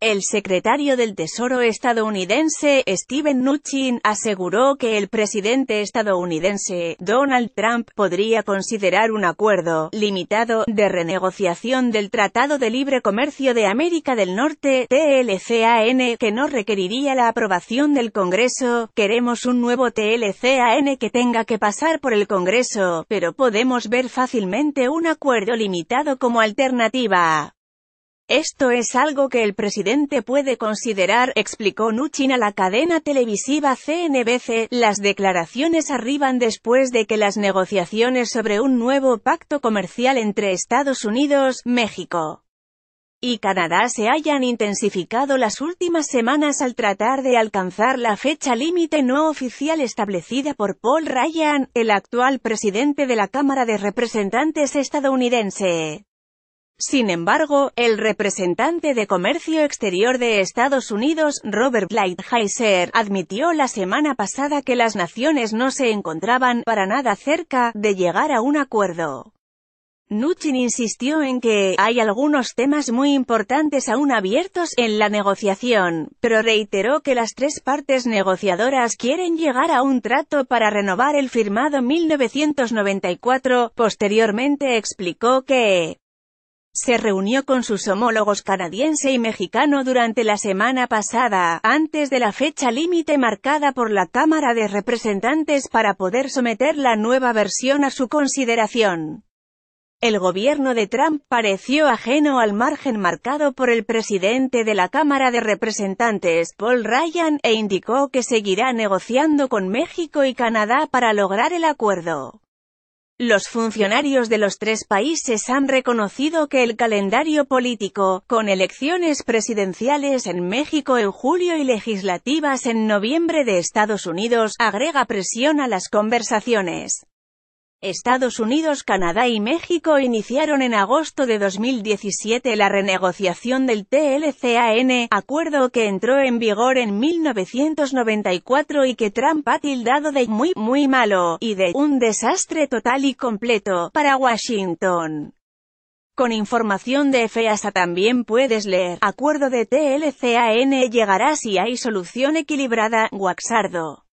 El secretario del Tesoro estadounidense, Steven Mnuchin, aseguró que el presidente estadounidense, Donald Trump, podría considerar un acuerdo limitado de renegociación del Tratado de Libre Comercio de América del Norte, TLCAN, que no requeriría la aprobación del Congreso. Queremos un nuevo TLCAN que tenga que pasar por el Congreso, pero podemos ver fácilmente un acuerdo limitado como alternativa. Esto es algo que el presidente puede considerar, explicó Nuchin a la cadena televisiva CNBC. Las declaraciones arriban después de que las negociaciones sobre un nuevo pacto comercial entre Estados Unidos, México y Canadá se hayan intensificado las últimas semanas al tratar de alcanzar la fecha límite no oficial establecida por Paul Ryan, el actual presidente de la Cámara de Representantes estadounidense. Sin embargo, el representante de Comercio Exterior de Estados Unidos, Robert Lighthizer, admitió la semana pasada que las naciones no se encontraban para nada cerca de llegar a un acuerdo. Nuchin insistió en que hay algunos temas muy importantes aún abiertos en la negociación, pero reiteró que las tres partes negociadoras quieren llegar a un trato para renovar el firmado 1994. Posteriormente explicó que se reunió con sus homólogos canadiense y mexicano durante la semana pasada, antes de la fecha límite marcada por la Cámara de Representantes para poder someter la nueva versión a su consideración. El gobierno de Trump pareció ajeno al margen marcado por el presidente de la Cámara de Representantes, Paul Ryan, e indicó que seguirá negociando con México y Canadá para lograr el acuerdo. Los funcionarios de los tres países han reconocido que el calendario político, con elecciones presidenciales en México en julio y legislativas en noviembre de Estados Unidos, agrega presión a las conversaciones. Estados Unidos, Canadá y México iniciaron en agosto de 2017 la renegociación del TLCAN, acuerdo que entró en vigor en 1994 y que Trump ha tildado de muy, muy malo, y de un desastre total y completo, para Washington. Con información de FEASA también puedes leer, acuerdo de TLCAN llegará si hay solución equilibrada, Guaxardo.